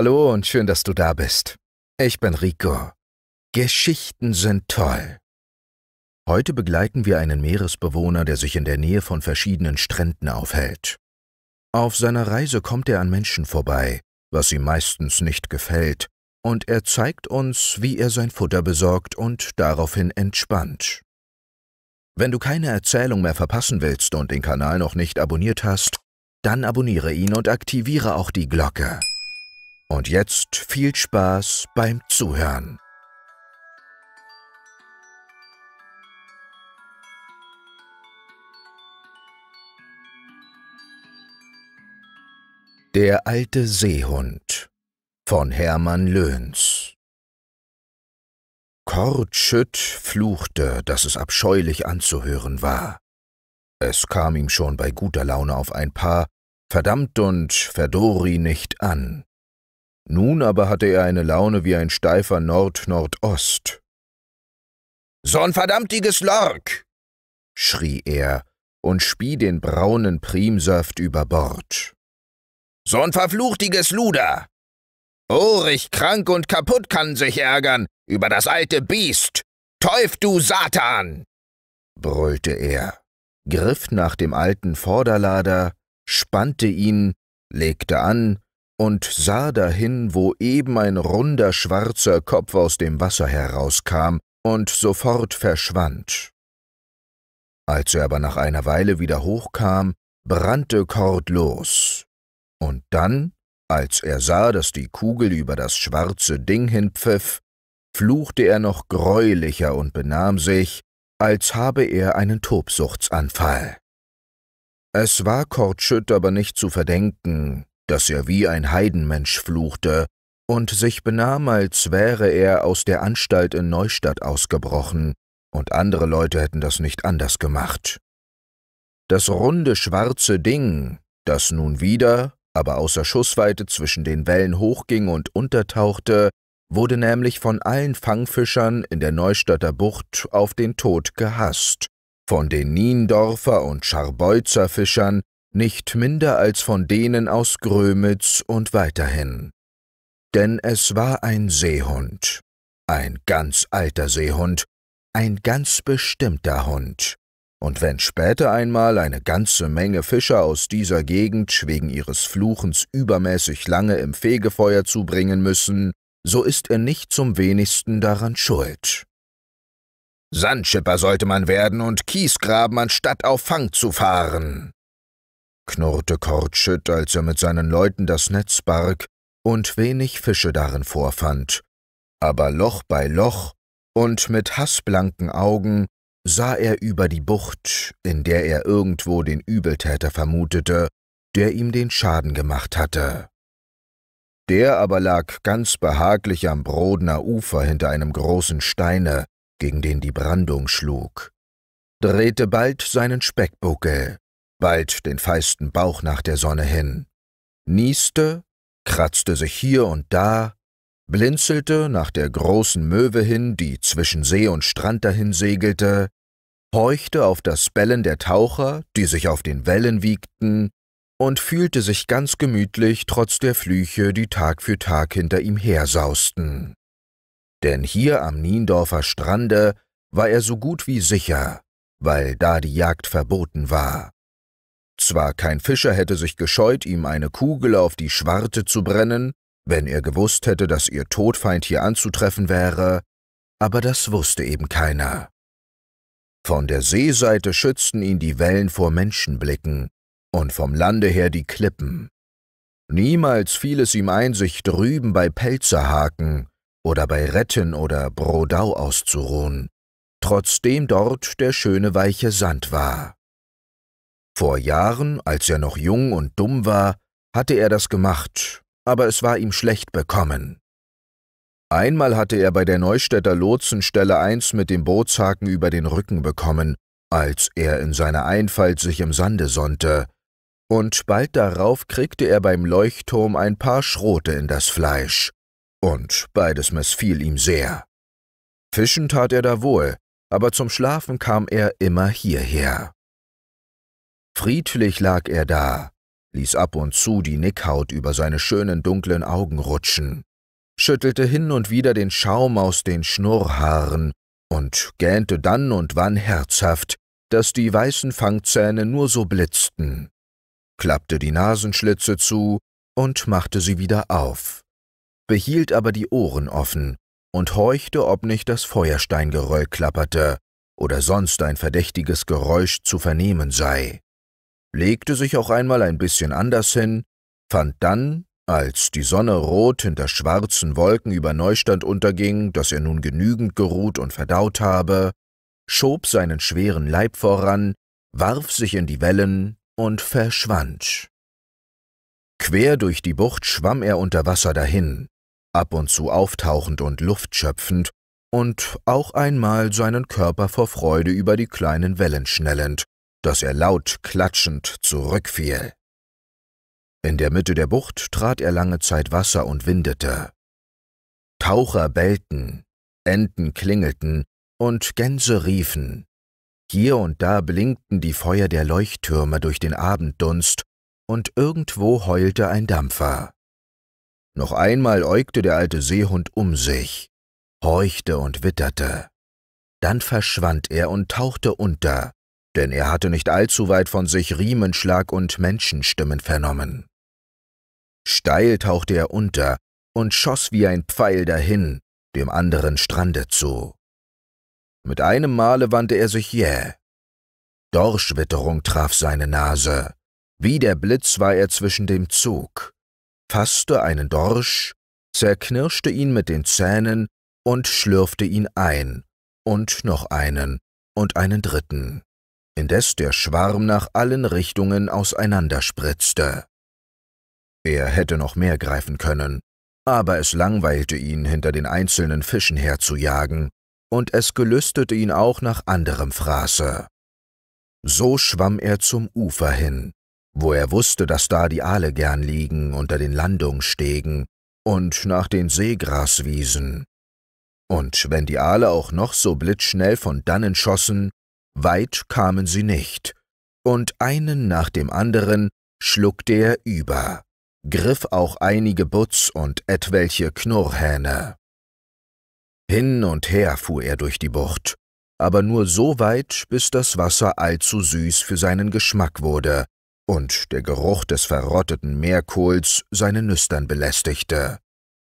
Hallo und schön, dass du da bist. Ich bin Rico. Geschichten sind toll. Heute begleiten wir einen Meeresbewohner, der sich in der Nähe von verschiedenen Stränden aufhält. Auf seiner Reise kommt er an Menschen vorbei, was ihm meistens nicht gefällt, und er zeigt uns, wie er sein Futter besorgt und daraufhin entspannt. Wenn du keine Erzählung mehr verpassen willst und den Kanal noch nicht abonniert hast, dann abonniere ihn und aktiviere auch die Glocke. Und jetzt viel Spaß beim Zuhören. Der alte Seehund von Hermann Löhns Kortschütt fluchte, dass es abscheulich anzuhören war. Es kam ihm schon bei guter Laune auf ein paar verdammt und verdori nicht an. Nun aber hatte er eine Laune wie ein steifer Nord-Nordost. »So'n verdammtiges Lork!« schrie er und spie den braunen Primsaft über Bord. »So'n verfluchtiges Luder! Ohrig, krank und kaputt kann sich ärgern über das alte Biest! Teuf, du Satan!« brüllte er, griff nach dem alten Vorderlader, spannte ihn, legte an und sah dahin, wo eben ein runder schwarzer Kopf aus dem Wasser herauskam und sofort verschwand. Als er aber nach einer Weile wieder hochkam, brannte Kord los. Und dann, als er sah, dass die Kugel über das schwarze Ding hinpfiff, fluchte er noch greulicher und benahm sich, als habe er einen Tobsuchtsanfall. Es war Kortschütt aber nicht zu verdenken, dass er wie ein Heidenmensch fluchte und sich benahm, als wäre er aus der Anstalt in Neustadt ausgebrochen, und andere Leute hätten das nicht anders gemacht. Das runde schwarze Ding, das nun wieder, aber außer Schussweite zwischen den Wellen hochging und untertauchte, wurde nämlich von allen Fangfischern in der Neustadter Bucht auf den Tod gehasst, von den Niendorfer und Scharbeuzer Fischern, nicht minder als von denen aus Grömitz und weiterhin. Denn es war ein Seehund, ein ganz alter Seehund, ein ganz bestimmter Hund. Und wenn später einmal eine ganze Menge Fischer aus dieser Gegend wegen ihres Fluchens übermäßig lange im Fegefeuer zubringen müssen, so ist er nicht zum wenigsten daran schuld. Sandschipper sollte man werden und Kies graben, anstatt auf Fang zu fahren knurrte Kortschütt, als er mit seinen Leuten das Netz barg und wenig Fische darin vorfand. Aber Loch bei Loch und mit hassblanken Augen sah er über die Bucht, in der er irgendwo den Übeltäter vermutete, der ihm den Schaden gemacht hatte. Der aber lag ganz behaglich am Brodner Ufer hinter einem großen Steine, gegen den die Brandung schlug, drehte bald seinen Speckbuckel, bald den feisten Bauch nach der Sonne hin, nieste, kratzte sich hier und da, blinzelte nach der großen Möwe hin, die zwischen See und Strand dahin segelte, horchte auf das Bellen der Taucher, die sich auf den Wellen wiegten, und fühlte sich ganz gemütlich trotz der Flüche, die Tag für Tag hinter ihm hersausten. Denn hier am Niendorfer Strande war er so gut wie sicher, weil da die Jagd verboten war. Zwar kein Fischer hätte sich gescheut, ihm eine Kugel auf die Schwarte zu brennen, wenn er gewusst hätte, dass ihr Todfeind hier anzutreffen wäre, aber das wusste eben keiner. Von der Seeseite schützten ihn die Wellen vor Menschenblicken und vom Lande her die Klippen. Niemals fiel es ihm ein, sich drüben bei Pelzerhaken oder bei Retten oder Brodau auszuruhen, trotzdem dort der schöne weiche Sand war. Vor Jahren, als er noch jung und dumm war, hatte er das gemacht, aber es war ihm schlecht bekommen. Einmal hatte er bei der Neustädter Lotsenstelle eins mit dem Bootshaken über den Rücken bekommen, als er in seiner Einfalt sich im Sande sonnte, und bald darauf kriegte er beim Leuchtturm ein paar Schrote in das Fleisch, und beides missfiel ihm sehr. Fischen tat er da wohl, aber zum Schlafen kam er immer hierher. Friedlich lag er da, ließ ab und zu die Nickhaut über seine schönen dunklen Augen rutschen, schüttelte hin und wieder den Schaum aus den Schnurrhaaren und gähnte dann und wann herzhaft, dass die weißen Fangzähne nur so blitzten, klappte die Nasenschlitze zu und machte sie wieder auf, behielt aber die Ohren offen und horchte, ob nicht das Feuersteingeröll klapperte oder sonst ein verdächtiges Geräusch zu vernehmen sei legte sich auch einmal ein bisschen anders hin, fand dann, als die Sonne rot hinter schwarzen Wolken über Neustand unterging, dass er nun genügend geruht und verdaut habe, schob seinen schweren Leib voran, warf sich in die Wellen und verschwand. Quer durch die Bucht schwamm er unter Wasser dahin, ab und zu auftauchend und Luft schöpfend und auch einmal seinen Körper vor Freude über die kleinen Wellen schnellend, dass er laut klatschend zurückfiel. In der Mitte der Bucht trat er lange Zeit Wasser und windete. Taucher bellten, Enten klingelten und Gänse riefen. Hier und da blinkten die Feuer der Leuchttürme durch den Abenddunst und irgendwo heulte ein Dampfer. Noch einmal äugte der alte Seehund um sich, horchte und witterte. Dann verschwand er und tauchte unter, denn er hatte nicht allzu weit von sich Riemenschlag und Menschenstimmen vernommen. Steil tauchte er unter und schoss wie ein Pfeil dahin, dem anderen Strande zu. Mit einem Male wandte er sich jäh. Dorschwitterung traf seine Nase. Wie der Blitz war er zwischen dem Zug, fasste einen Dorsch, zerknirschte ihn mit den Zähnen und schlürfte ihn ein, und noch einen und einen dritten indes der Schwarm nach allen Richtungen auseinanderspritzte. Er hätte noch mehr greifen können, aber es langweilte ihn, hinter den einzelnen Fischen herzujagen, und es gelüstete ihn auch nach anderem Fraße. So schwamm er zum Ufer hin, wo er wusste, dass da die Aale gern liegen unter den Landungsstegen und nach den Seegraswiesen. Und wenn die Aale auch noch so blitzschnell von dannen schossen, Weit kamen sie nicht, und einen nach dem anderen schluckte er über, griff auch einige Butz und etwelche Knurrhähne. Hin und her fuhr er durch die Bucht, aber nur so weit, bis das Wasser allzu süß für seinen Geschmack wurde und der Geruch des verrotteten Meerkohls seine Nüstern belästigte.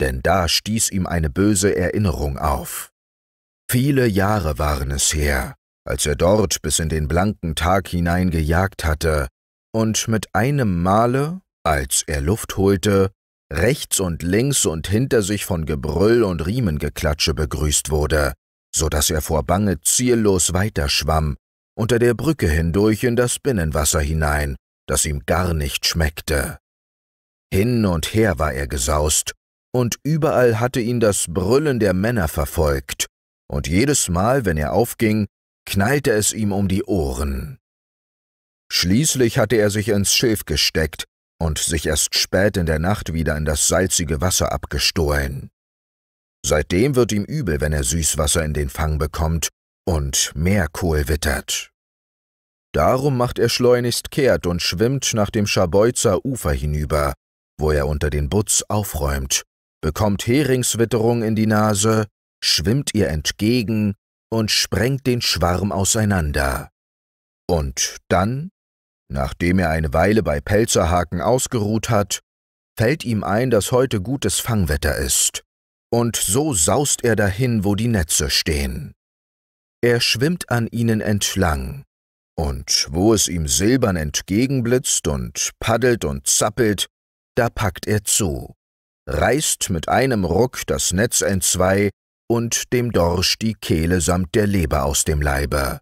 Denn da stieß ihm eine böse Erinnerung auf. Viele Jahre waren es her, als er dort bis in den blanken Tag hinein gejagt hatte, und mit einem Male, als er Luft holte, rechts und links und hinter sich von Gebrüll und Riemengeklatsche begrüßt wurde, so daß er vor Bange ziellos weiterschwamm, unter der Brücke hindurch in das Binnenwasser hinein, das ihm gar nicht schmeckte. Hin und her war er gesaust, und überall hatte ihn das Brüllen der Männer verfolgt, und jedes Mal, wenn er aufging, knallte es ihm um die Ohren. Schließlich hatte er sich ins Schilf gesteckt und sich erst spät in der Nacht wieder in das salzige Wasser abgestohlen. Seitdem wird ihm übel, wenn er Süßwasser in den Fang bekommt und Meerkohl wittert. Darum macht er schleunigst kehrt und schwimmt nach dem Scharbeutzer Ufer hinüber, wo er unter den Butz aufräumt, bekommt Heringswitterung in die Nase, schwimmt ihr entgegen und sprengt den Schwarm auseinander. Und dann, nachdem er eine Weile bei Pelzerhaken ausgeruht hat, fällt ihm ein, dass heute gutes Fangwetter ist, und so saust er dahin, wo die Netze stehen. Er schwimmt an ihnen entlang, und wo es ihm silbern entgegenblitzt und paddelt und zappelt, da packt er zu, reißt mit einem Ruck das Netz entzwei und dem Dorsch die Kehle samt der Leber aus dem Leibe.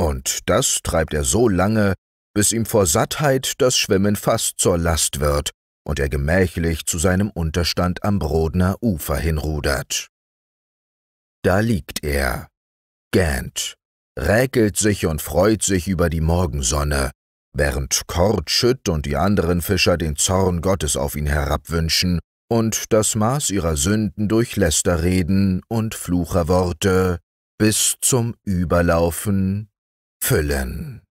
Und das treibt er so lange, bis ihm vor Sattheit das Schwimmen fast zur Last wird und er gemächlich zu seinem Unterstand am Brodner Ufer hinrudert. Da liegt er, gähnt, räkelt sich und freut sich über die Morgensonne, während Kortschütt und die anderen Fischer den Zorn Gottes auf ihn herabwünschen und das Maß ihrer Sünden durch Lästerreden und Flucherworte bis zum Überlaufen füllen.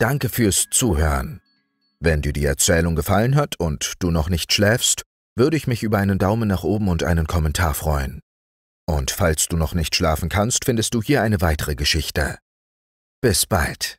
Danke fürs Zuhören. Wenn dir die Erzählung gefallen hat und du noch nicht schläfst, würde ich mich über einen Daumen nach oben und einen Kommentar freuen. Und falls du noch nicht schlafen kannst, findest du hier eine weitere Geschichte. Bis bald.